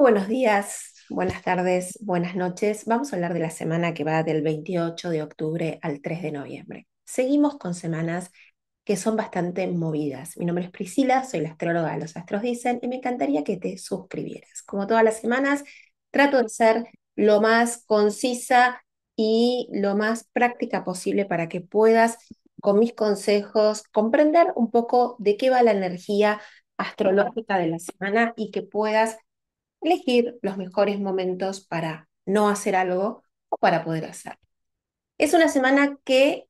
buenos días, buenas tardes, buenas noches. Vamos a hablar de la semana que va del 28 de octubre al 3 de noviembre. Seguimos con semanas que son bastante movidas. Mi nombre es Priscila, soy la astróloga de Los Astros Dicen y me encantaría que te suscribieras. Como todas las semanas, trato de ser lo más concisa y lo más práctica posible para que puedas, con mis consejos, comprender un poco de qué va la energía astrológica de la semana y que puedas elegir los mejores momentos para no hacer algo o para poder hacerlo. Es una semana que,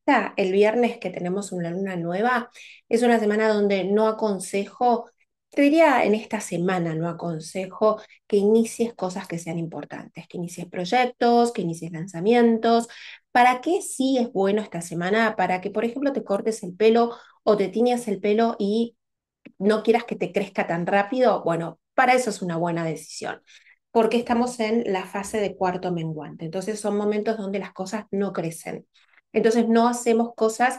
está el viernes que tenemos una luna nueva, es una semana donde no aconsejo, te diría en esta semana no aconsejo que inicies cosas que sean importantes, que inicies proyectos, que inicies lanzamientos. ¿Para qué sí es bueno esta semana? Para que, por ejemplo, te cortes el pelo o te tiñas el pelo y no quieras que te crezca tan rápido, bueno, para eso es una buena decisión, porque estamos en la fase de cuarto menguante. Entonces son momentos donde las cosas no crecen. Entonces no hacemos cosas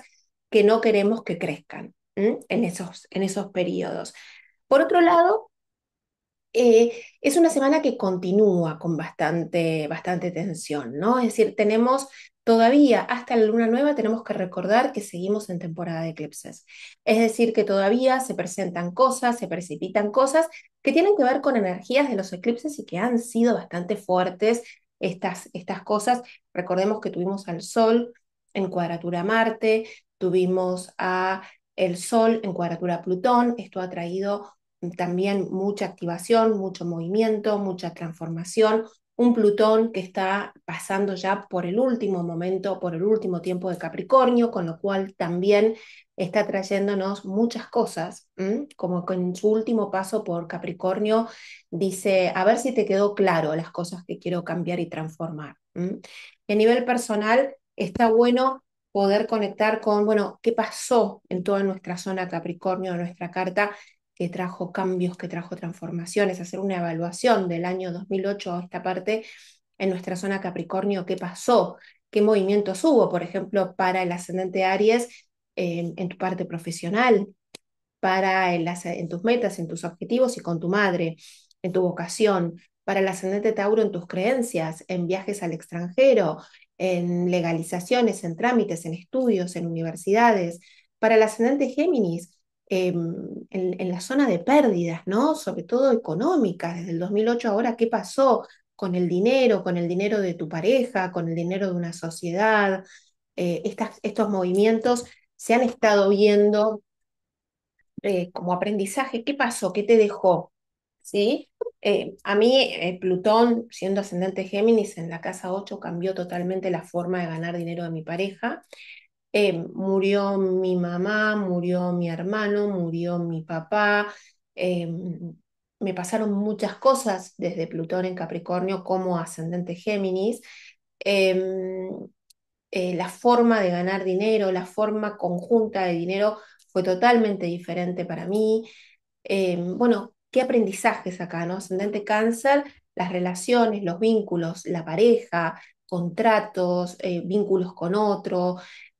que no queremos que crezcan en esos, en esos periodos. Por otro lado, eh, es una semana que continúa con bastante, bastante tensión, ¿no? Es decir, tenemos Todavía hasta la luna nueva tenemos que recordar que seguimos en temporada de eclipses. Es decir, que todavía se presentan cosas, se precipitan cosas que tienen que ver con energías de los eclipses y que han sido bastante fuertes estas, estas cosas. Recordemos que tuvimos al Sol en cuadratura Marte, tuvimos a el Sol en cuadratura Plutón. Esto ha traído también mucha activación, mucho movimiento, mucha transformación, un Plutón que está pasando ya por el último momento, por el último tiempo de Capricornio, con lo cual también está trayéndonos muchas cosas, como con en su último paso por Capricornio dice, a ver si te quedó claro las cosas que quiero cambiar y transformar. a nivel personal, está bueno poder conectar con, bueno, qué pasó en toda nuestra zona Capricornio, nuestra carta, que trajo cambios, que trajo transformaciones, hacer una evaluación del año 2008 a esta parte en nuestra zona Capricornio, qué pasó, qué movimientos hubo, por ejemplo, para el ascendente Aries eh, en tu parte profesional, para en tus metas, en tus objetivos y con tu madre, en tu vocación, para el ascendente Tauro en tus creencias, en viajes al extranjero, en legalizaciones, en trámites, en estudios, en universidades, para el ascendente Géminis Em, en, la zona de pérdidas, ¿no? Sobre todo económicas, desde el 2008 ahora, ¿qué pasó con el dinero, con el dinero de tu pareja, con el dinero de una sociedad? Eh, estos movimientos se han estado viendo eh, como aprendizaje, ¿qué pasó? ¿Qué te dejó? ¿Sí? Eh, a mí, Plutón, siendo ascendente Géminis, en la casa 8 cambió totalmente la forma de ganar dinero de mi pareja. Eh, murió mi mamá, murió mi hermano, murió mi papá, eh, me pasaron muchas cosas desde Plutón en Capricornio como ascendente Géminis. Eh, la forma de ganar dinero, la forma conjunta de dinero fue totalmente diferente para mí. bueno, ¿qué aprendizajes acá? ¿no? Ascendente cáncer, las relaciones, los vínculos, la pareja, contratos, vínculos con otro,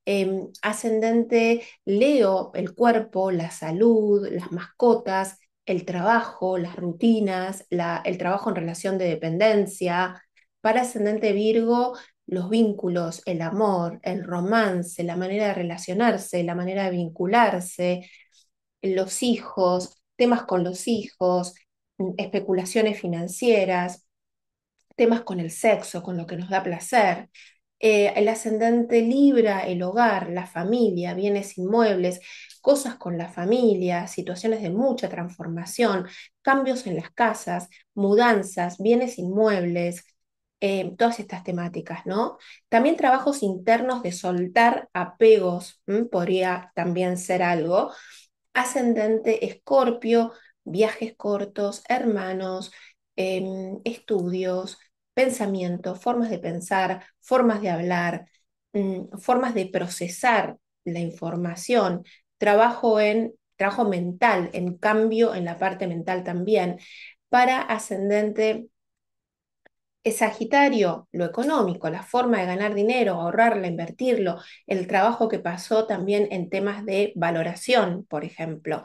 Em, ascendente Leo, el cuerpo, la salud, las mascotas, el trabajo, las rutinas, el trabajo en relación de dependencia. Para ascendente Virgo, los vínculos, el amor, el romance, la manera de relacionarse, la manera de vincularse, los hijos, temas con los hijos, mm, especulaciones financieras, temas con el sexo, con lo que nos da placer. Eh, el ascendente Libra, el hogar, la familia, bienes inmuebles, cosas con la familia, situaciones de mucha transformación, cambios en las casas, mudanzas, bienes inmuebles, eh, todas estas temáticas, ¿no? También trabajos internos de soltar apegos, podría también ser algo. Ascendente Escorpio, viajes cortos, hermanos, em, estudios, pensamiento, formas de pensar, formas de hablar, mm, formas de procesar la información, trabajo en trabajo mental, en cambio en la parte mental también. Para ascendente es Sagitario, lo económico, la forma de ganar dinero, ahorrarlo, invertirlo, el trabajo que pasó también en temas de valoración, por ejemplo.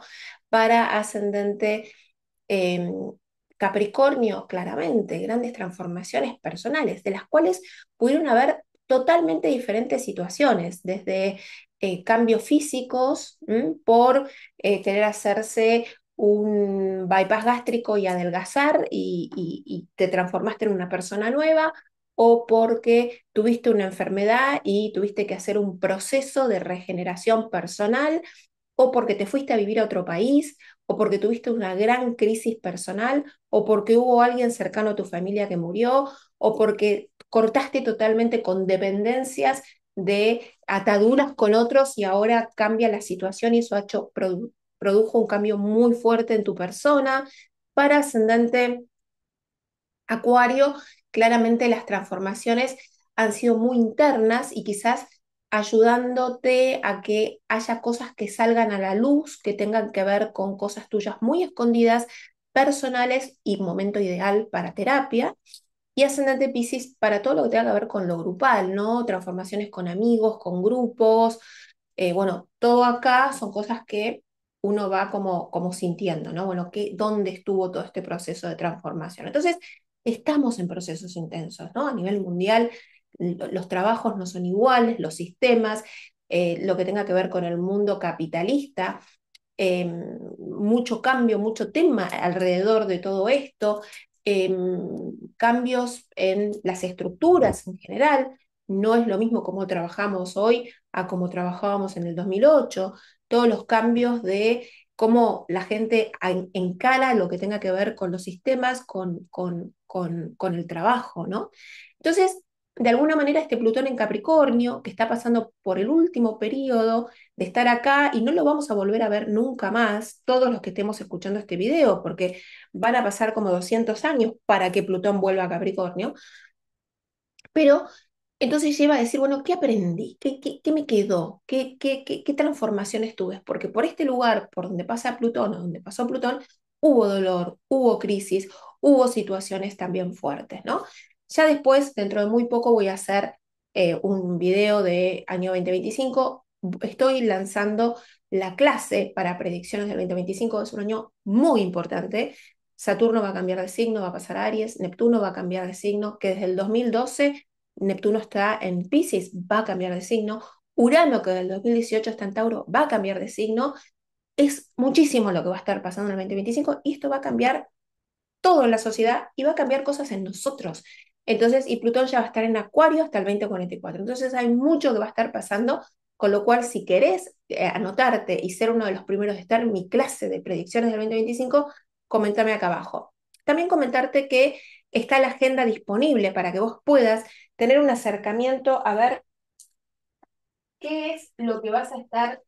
Para ascendente em, Capricornio, claramente, grandes transformaciones personales, de las cuales pudieron haber totalmente diferentes situaciones, desde eh, cambios físicos por eh, querer hacerse un bypass gástrico y adelgazar y te transformaste en una persona nueva, o porque tuviste una enfermedad y tuviste que hacer un proceso de regeneración personal, o porque te fuiste a vivir a otro país, o porque tuviste una gran crisis personal, o porque hubo alguien cercano a tu familia que murió, o porque cortaste totalmente con dependencias de ataduras con otros y ahora cambia la situación y eso ha hecho, produjo un cambio muy fuerte en tu persona. Para ascendente acuario, claramente las transformaciones han sido muy internas y quizás ayudándote a que haya cosas que salgan a la luz, que tengan que ver con cosas tuyas muy escondidas, personales y momento ideal para terapia. Y ascendente Pisces para todo lo que tenga que ver con lo grupal, ¿no? Transformaciones con amigos, con grupos. Eh, bueno, todo acá son cosas que uno va como, como sintiendo, ¿no? Bueno, ¿dónde estuvo todo este proceso de transformación? Entonces, estamos en procesos intensos, ¿no? A nivel mundial los trabajos no son iguales, los sistemas, eh, lo que tenga que ver con el mundo capitalista, em, mucho cambio, mucho tema alrededor de todo esto, em, cambios en las estructuras en general. No es lo mismo como trabajamos hoy a como trabajábamos en el 2008, todos los cambios de cómo la gente encara lo que tenga que ver con los sistemas, con, con, con, con el trabajo, ¿no? Entonces, de alguna manera este Plutón en Capricornio, que está pasando por el último periodo de estar acá y no lo vamos a volver a ver nunca más, todos los que estemos escuchando este video, porque van a pasar como 200 años para que Plutón vuelva a Capricornio, pero entonces lleva a decir, bueno, ¿qué aprendí? ¿Qué, qué, me quedó? ¿Qué, ¿Qué, qué, qué transformaciones tuve? Porque por este lugar, por donde pasa Plutón o donde pasó Plutón, hubo dolor, hubo crisis, hubo situaciones también fuertes, ¿no? Ya después, dentro de muy poco, voy a hacer eh, un video de año 2025. Estoy lanzando la clase para predicciones del 2025. Es un año muy importante. Saturno va a cambiar de signo, va a pasar a Aries, Neptuno va a cambiar de signo, que desde el 2012 Neptuno está en Pisces, va a cambiar de signo, Urano, que desde el 2018 está en Tauro, va a cambiar de signo. Es muchísimo lo que va a estar pasando en el 2025 y esto va a cambiar toda la sociedad y va a cambiar cosas en nosotros. Entonces, y Plutón ya va a estar en Acuario hasta el 2044. Entonces hay mucho que va a estar pasando, con lo cual si querés eh, anotarte y ser uno de los primeros de estar en mi clase de predicciones del 2025, comentame acá abajo. También comentarte que está la agenda disponible para que vos puedas tener un acercamiento a ver qué es lo que vas a estar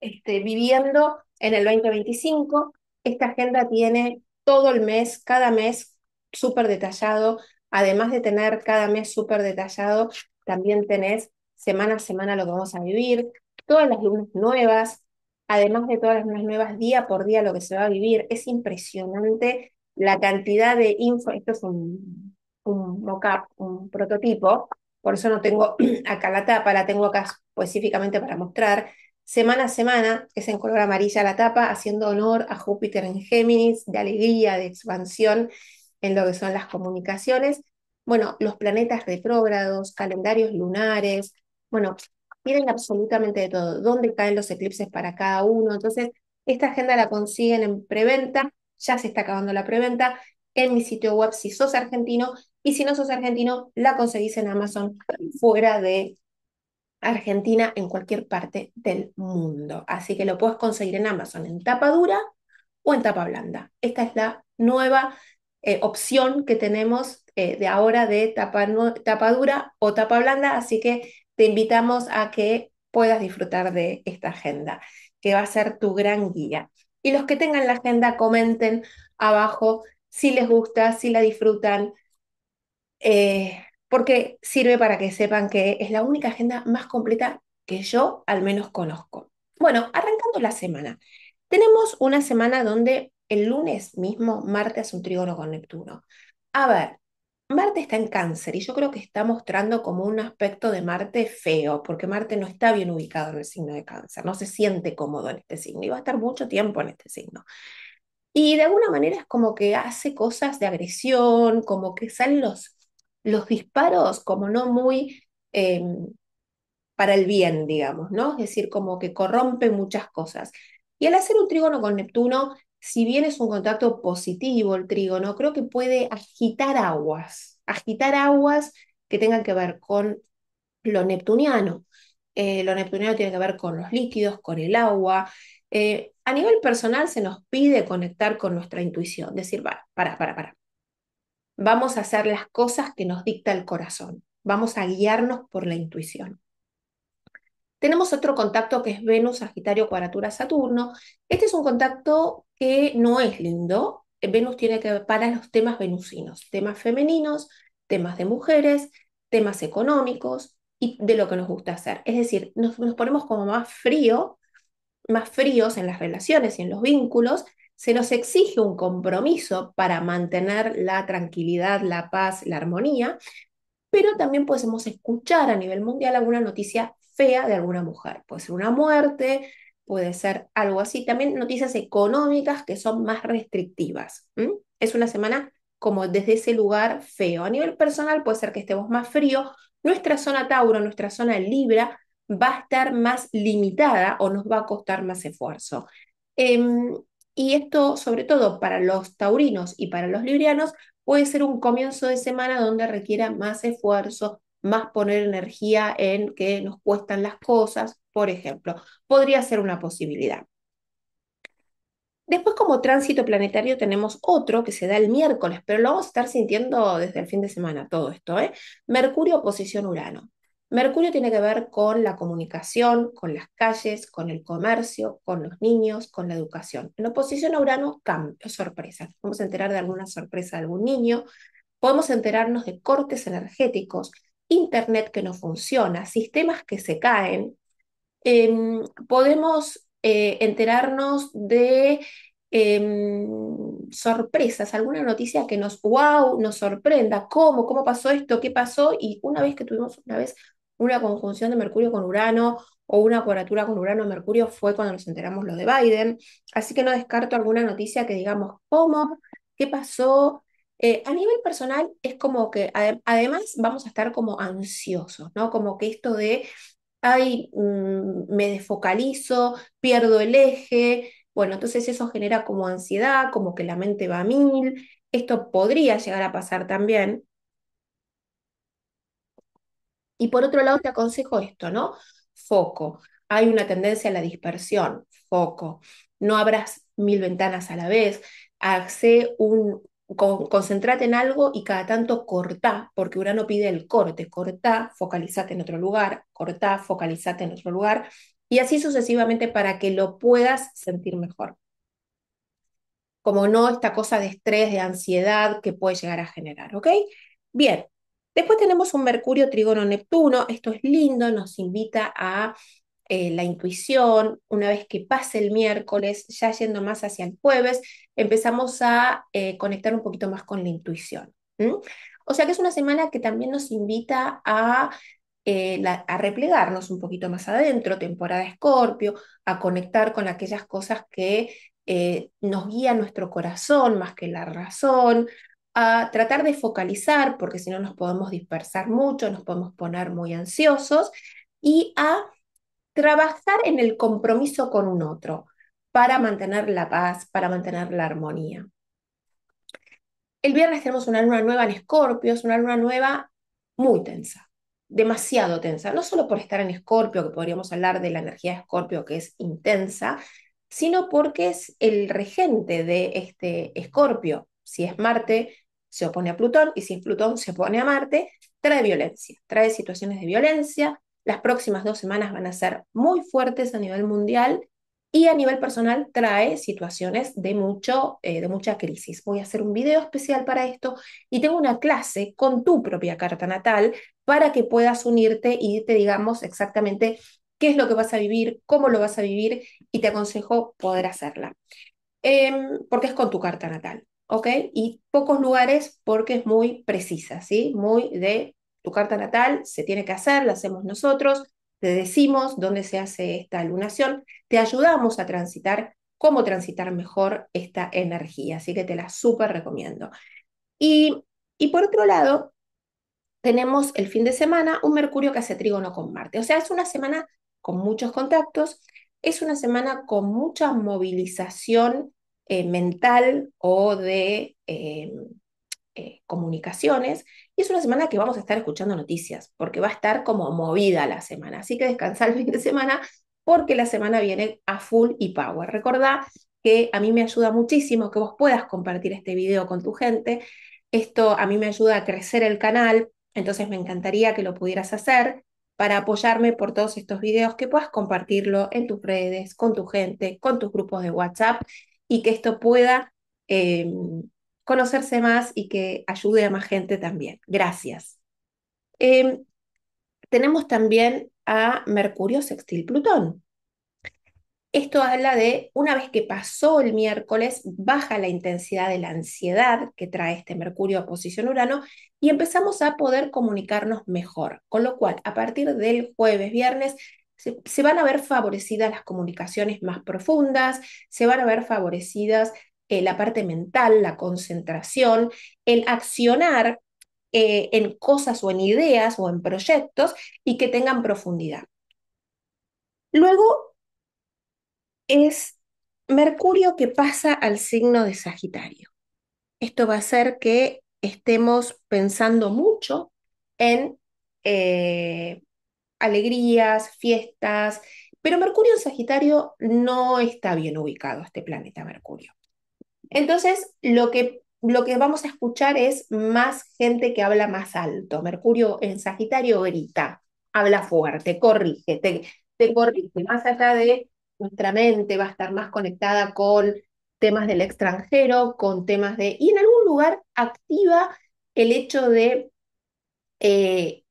este, viviendo en el 2025. Esta agenda tiene todo el mes, cada mes, súper detallado además de tener cada mes súper detallado, también tenés semana a semana lo que vamos a vivir, todas las lunas nuevas, además de todas las lunas nuevas, día por día lo que se va a vivir. Es impresionante la cantidad de info. Esto es un, mock-up, un prototipo, por eso no tengo acá la tapa, la tengo acá específicamente para mostrar. Semana a semana es en color amarilla la tapa, haciendo honor a Júpiter en Géminis, de alegría, de expansión en lo que son las comunicaciones. Bueno, los planetas retrógrados, calendarios lunares, bueno, tienen absolutamente de todo, dónde caen los eclipses para cada uno. Entonces, esta agenda la consiguen en preventa, ya se está acabando la preventa, en mi sitio web si sos argentino y si no sos argentino, la conseguís en Amazon fuera de Argentina, en cualquier parte del mundo. Así que lo puedes conseguir en Amazon en tapa dura o en tapa blanda. Esta es la nueva eh, opción que tenemos eh, de ahora de tapa, dura o tapa blanda, así que te invitamos a que puedas disfrutar de esta agenda, que va a ser tu gran guía. Y los que tengan la agenda, comenten abajo si les gusta, si la disfrutan, eh, porque sirve para que sepan que es la única agenda más completa que yo al menos conozco. Bueno, arrancando la semana. Tenemos una semana donde el lunes mismo Marte hace un trígono con Neptuno. A ver, Marte está en cáncer y yo creo que está mostrando como un aspecto de Marte feo, porque Marte no está bien ubicado en el signo de cáncer, no se siente cómodo en este signo y va a estar mucho tiempo en este signo. Y de alguna manera es como que hace cosas de agresión, como que salen los, los disparos como no muy em, para el bien, digamos, ¿no? Es decir, como que corrompe muchas cosas. Y al hacer un trígono con Neptuno, si bien es un contacto positivo el trígono, creo que puede agitar aguas, agitar aguas que tengan que ver con lo neptuniano. Eh, lo neptuniano tiene que ver con los líquidos, con el agua. Eh, a nivel personal se nos pide conectar con nuestra intuición, decir, para, para, para. Vamos a hacer las cosas que nos dicta el corazón. Vamos a guiarnos por la intuición. Tenemos otro contacto que es Venus, Sagitario, Cuadratura, Saturno. Este es un contacto que no es lindo. Venus tiene que ver para los temas venusinos, temas femeninos, temas de mujeres, temas económicos y de lo que nos gusta hacer. Es decir, nos, ponemos como más frío, más fríos en las relaciones y en los vínculos. Se nos exige un compromiso para mantener la tranquilidad, la paz, la armonía, pero también podemos escuchar a nivel mundial alguna noticia fea de alguna mujer. Puede ser una muerte, puede ser algo así. También noticias económicas que son más restrictivas. Es una semana como desde ese lugar feo. A nivel personal puede ser que estemos más frío. Nuestra zona Tauro, nuestra zona Libra, va a estar más limitada o nos va a costar más esfuerzo. Em, y esto, sobre todo para los taurinos y para los librianos, puede ser un comienzo de semana donde requiera más esfuerzo, más poner energía en que nos cuestan las cosas, por ejemplo. Podría ser una posibilidad. Después como tránsito planetario tenemos otro que se da el miércoles, pero lo vamos a estar sintiendo desde el fin de semana todo esto. ¿eh? Mercurio oposición Urano. Mercurio tiene que ver con la comunicación, con las calles, con el comercio, con los niños, con la educación. En oposición a Urano, cambio, sorpresa. Podemos a enterar de alguna sorpresa de algún niño. Podemos enterarnos de cortes energéticos, Internet que no funciona, sistemas que se caen, em, podemos eh, enterarnos de em, sorpresas, alguna noticia que nos, wow, nos sorprenda, cómo, cómo pasó esto, qué pasó, y una vez que tuvimos una vez una conjunción de Mercurio con Urano o una cuadratura con Urano-Mercurio fue cuando nos enteramos lo de Biden, así que no descarto alguna noticia que digamos cómo, qué pasó, eh, a nivel personal es como que además vamos a estar como ansiosos, ¿no? Como que esto de, ay, mm, me desfocalizo, pierdo el eje, bueno, entonces eso genera como ansiedad, como que la mente va a mil, esto podría llegar a pasar también. Y por otro lado te aconsejo esto, ¿no? Foco. Hay una tendencia a la dispersión, foco. No abras mil ventanas a la vez, hace un, concentrate en algo y cada tanto cortá, porque Urano pide el corte, cortá, focalizate en otro lugar, cortá, focalizate en otro lugar, y así sucesivamente para que lo puedas sentir mejor. Como no esta cosa de estrés, de ansiedad que puede llegar a generar, ¿ok? Bien, después tenemos un Mercurio, Trigono, Neptuno, esto es lindo, nos invita a eh, la intuición, una vez que pase el miércoles, ya yendo más hacia el jueves, empezamos a eh, conectar un poquito más con la intuición. O sea que es una semana que también nos invita a, eh, a replegarnos un poquito más adentro, temporada Escorpio, a conectar con aquellas cosas que nos guían nuestro corazón más que la razón, a tratar de focalizar, porque si no nos podemos dispersar mucho, nos podemos poner muy ansiosos, y a trabajar en el compromiso con un otro para mantener la paz, para mantener la armonía. El viernes tenemos una luna nueva en Escorpio, es una luna nueva muy tensa, demasiado tensa, no solo por estar en Escorpio, que podríamos hablar de la energía de Escorpio que es intensa, sino porque es el regente de este Escorpio. Si es Marte, se opone a Plutón, y si es Plutón, se opone a Marte, trae violencia, trae situaciones de violencia, las próximas dos semanas van a ser muy fuertes a nivel mundial y a nivel personal trae situaciones de, mucho, eh, de mucha crisis. Voy a hacer un video especial para esto y tengo una clase con tu propia carta natal para que puedas unirte y te digamos exactamente qué es lo que vas a vivir, cómo lo vas a vivir y te aconsejo poder hacerla. Em, porque es con tu carta natal, ¿ok? Y pocos lugares porque es muy precisa, ¿sí? Muy de tu carta natal se tiene que hacer, la hacemos nosotros, te decimos dónde se hace esta lunación, te ayudamos a transitar cómo transitar mejor esta energía, así que te la súper recomiendo. Y, por otro lado, tenemos el fin de semana un Mercurio que hace trígono con Marte, o sea, es una semana con muchos contactos, es una semana con mucha movilización eh, mental o de eh, eh, comunicaciones y es una semana que vamos a estar escuchando noticias, porque va a estar como movida la semana. Así que descansar el fin de semana, porque la semana viene a full y power. Recordá que a mí me ayuda muchísimo que vos puedas compartir este video con tu gente. Esto a mí me ayuda a crecer el canal, entonces me encantaría que lo pudieras hacer para apoyarme por todos estos videos, que puedas compartirlo en tus redes, con tu gente, con tus grupos de WhatsApp y que esto pueda eh, conocerse más y que ayude a más gente también. Gracias. Em, tenemos también a Mercurio sextil Plutón. Esto habla de una vez que pasó el miércoles, baja la intensidad de la ansiedad que trae este Mercurio a posición Urano y empezamos a poder comunicarnos mejor. Con lo cual, a partir del jueves, viernes, se, se, van a ver favorecidas las comunicaciones más profundas, se van a ver favorecidas eh, la parte mental, la concentración, el accionar eh, en cosas o en ideas o en proyectos y que tengan profundidad. Luego es Mercurio que pasa al signo de Sagitario. Esto va a hacer que estemos pensando mucho en eh, alegrías, fiestas, pero Mercurio en Sagitario no está bien ubicado, este planeta Mercurio. Entonces, lo que, lo que vamos a escuchar es más gente que habla más alto. Mercurio en Sagitario grita, habla fuerte, corrige, te, te corrige. Más allá de nuestra mente va a estar más conectada con temas del extranjero, con temas de... Y en algún lugar activa el hecho de eh,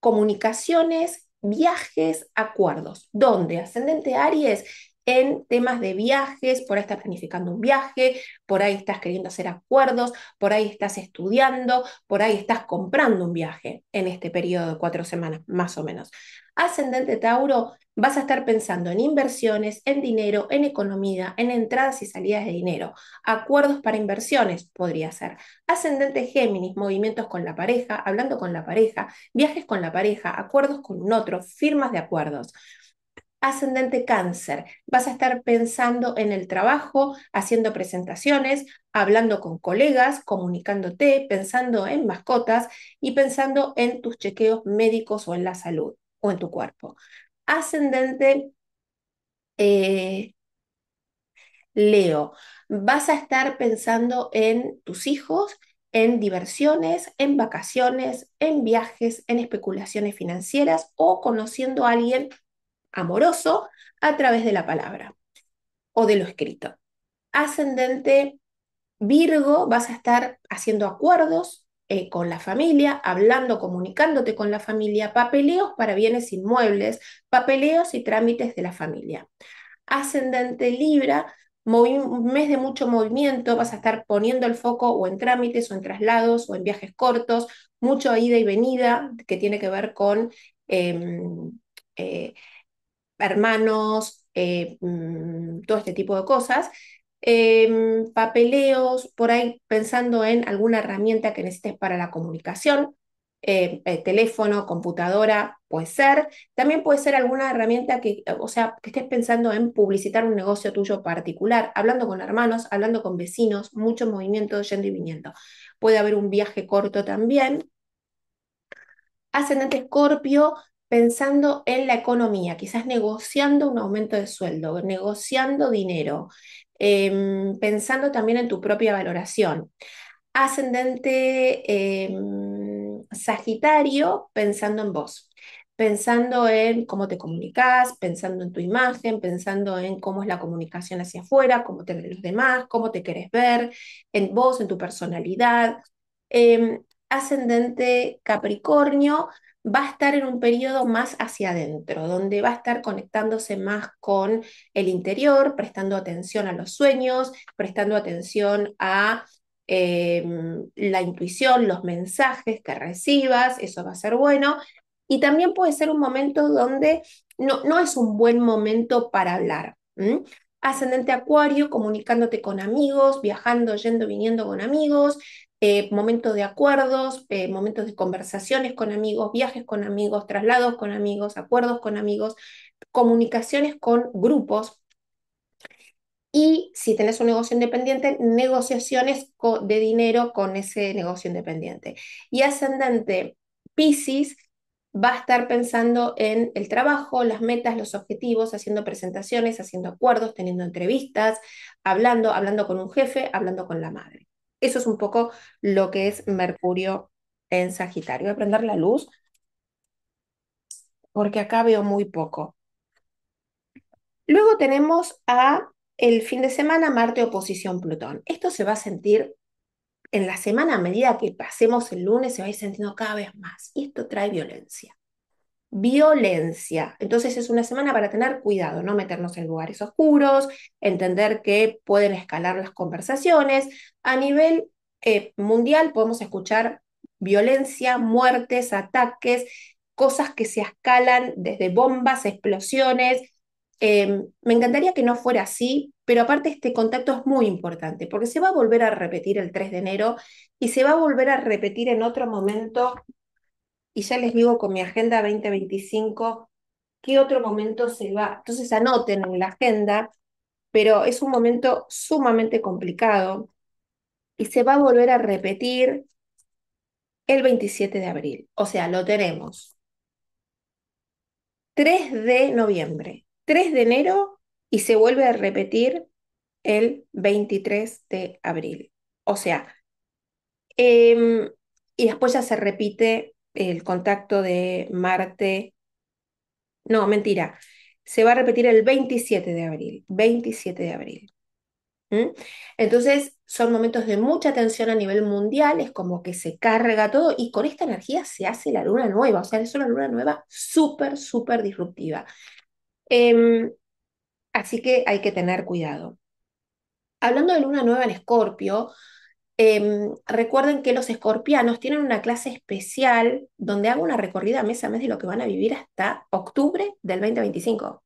comunicaciones, viajes, acuerdos. ¿Dónde? Ascendente Aries en temas de viajes, por ahí estás planificando un viaje, por ahí estás queriendo hacer acuerdos, por ahí estás estudiando, por ahí estás comprando un viaje en este periodo de cuatro semanas, más o menos. Ascendente Tauro, vas a estar pensando en inversiones, en dinero, en economía, en entradas y salidas de dinero, acuerdos para inversiones, podría ser. Ascendente Géminis, movimientos con la pareja, hablando con la pareja, viajes con la pareja, acuerdos con un otro, firmas de acuerdos ascendente cáncer. Vas a estar pensando en el trabajo, haciendo presentaciones, hablando con colegas, comunicándote, pensando en mascotas y pensando en tus chequeos médicos o en la salud o en tu cuerpo. Ascendente eh, Leo, vas a estar pensando en tus hijos, en diversiones, en vacaciones, en viajes, en especulaciones financieras o conociendo a alguien amoroso a través de la palabra o de lo escrito. Ascendente Virgo, vas a estar haciendo acuerdos eh, con la familia, hablando, comunicándote con la familia, papeleos para bienes inmuebles, papeleos y trámites de la familia. Ascendente Libra, mes de mucho movimiento, vas a estar poniendo el foco o en trámites o en traslados o en viajes cortos, mucho ida y venida que tiene que ver con... Em, eh, hermanos, eh, mm, todo este tipo de cosas. Em, papeleos, por ahí pensando en alguna herramienta que necesites para la comunicación, eh, eh, teléfono, computadora, puede ser. También puede ser alguna herramienta que, o sea, que estés pensando en publicitar un negocio tuyo particular, hablando con hermanos, hablando con vecinos, mucho movimiento yendo y viniendo. Puede haber un viaje corto también. Ascendente Escorpio pensando en la economía, quizás negociando un aumento de sueldo, negociando dinero, em, pensando también en tu propia valoración. Ascendente em, Sagitario, pensando en vos, pensando en cómo te comunicas, pensando en tu imagen, pensando en cómo es la comunicación hacia afuera, cómo te ven los demás, cómo te querés ver, en vos, en tu personalidad. Em, ascendente Capricornio, va a estar en un periodo más hacia adentro, donde va a estar conectándose más con el interior, prestando atención a los sueños, prestando atención a em, la intuición, los mensajes que recibas, eso va a ser bueno. Y también puede ser un momento donde no, es un buen momento para hablar. Ascendente Acuario, comunicándote con amigos, viajando, yendo, viniendo con amigos, eh, momentos de acuerdos, eh, momentos de conversaciones con amigos, viajes con amigos, traslados con amigos, acuerdos con amigos, comunicaciones con grupos. Y si tenés un negocio independiente, negociaciones de dinero con ese negocio independiente. Y ascendente Pisces va a estar pensando en el trabajo, las metas, los objetivos, haciendo presentaciones, haciendo acuerdos, teniendo entrevistas, hablando, hablando con un jefe, hablando con la madre. Eso es un poco lo que es Mercurio en Sagitario. Voy a prender la luz porque acá veo muy poco. Luego tenemos a el fin de semana Marte oposición Plutón. Esto se va a sentir en la semana a medida que pasemos el lunes, se va a ir sintiendo cada vez más. Y esto trae violencia violencia. Entonces es una semana para tener cuidado, no meternos en lugares oscuros, entender que pueden escalar las conversaciones. A nivel eh, mundial podemos escuchar violencia, muertes, ataques, cosas que se escalan desde bombas, explosiones. Eh, me encantaría que no fuera así, pero aparte este contacto es muy importante porque se va a volver a repetir el 3 de enero y se va a volver a repetir en otro momento y ya les digo con mi agenda 2025 qué otro momento se va. Entonces anoten en la agenda, pero es un momento sumamente complicado y se va a volver a repetir el 27 de abril. O sea, lo tenemos 3 de noviembre, 3 de enero y se vuelve a repetir el 23 de abril. O sea, em, y después ya se repite el contacto de Marte. No, mentira. Se va a repetir el 27 de abril. 27 de abril. Entonces, son momentos de mucha tensión a nivel mundial, es como que se carga todo y con esta energía se hace la luna nueva, o sea, es una luna nueva súper, súper disruptiva. Em, así que hay que tener cuidado. Hablando de luna nueva en Escorpio, Em, recuerden que los escorpianos tienen una clase especial donde hago una recorrida mes a mes de lo que van a vivir hasta octubre del 2025.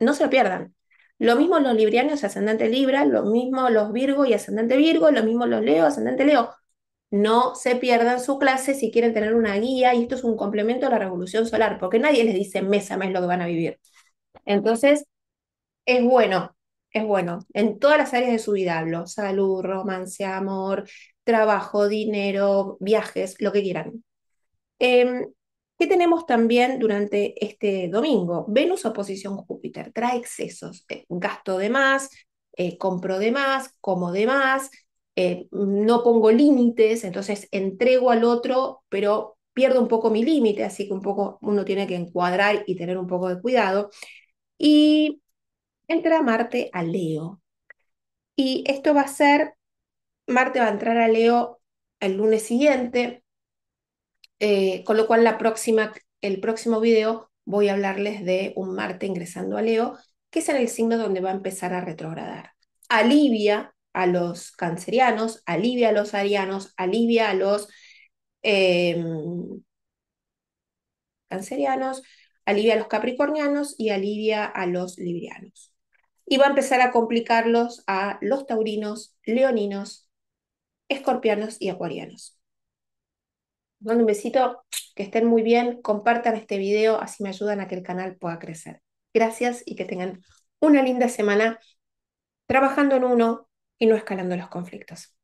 No se lo pierdan. Lo mismo los librianos y ascendente Libra, lo mismo los Virgo y ascendente Virgo, lo mismo los Leo, ascendente Leo. No se pierdan su clase si quieren tener una guía y esto es un complemento a la revolución solar, porque nadie les dice mes a mes lo que van a vivir. Entonces, es bueno es bueno. En todas las áreas de su vida hablo, salud, romance, amor, trabajo, dinero, viajes, lo que quieran. Em, ¿Qué tenemos también durante este domingo? Venus oposición Júpiter. Trae excesos, eh, gasto de más, eh, compro de más, como de más, eh, no pongo límites, entonces entrego al otro, pero pierdo un poco mi límite, así que un poco uno tiene que encuadrar y tener un poco de cuidado. Y entra Marte a Leo. Y esto va a ser, Marte va a entrar a Leo el lunes siguiente, eh, con lo cual la próxima, el próximo video voy a hablarles de un Marte ingresando a Leo, que es en el signo donde va a empezar a retrogradar. Alivia a los cancerianos, alivia a los arianos, alivia a los em, cancerianos, alivia a los capricornianos y alivia a los librianos y va a empezar a complicarlos a los taurinos, leoninos, escorpianos y acuarianos. Mando un besito, que estén muy bien, compartan este video, así me ayudan a que el canal pueda crecer. Gracias y que tengan una linda semana trabajando en uno y no escalando los conflictos.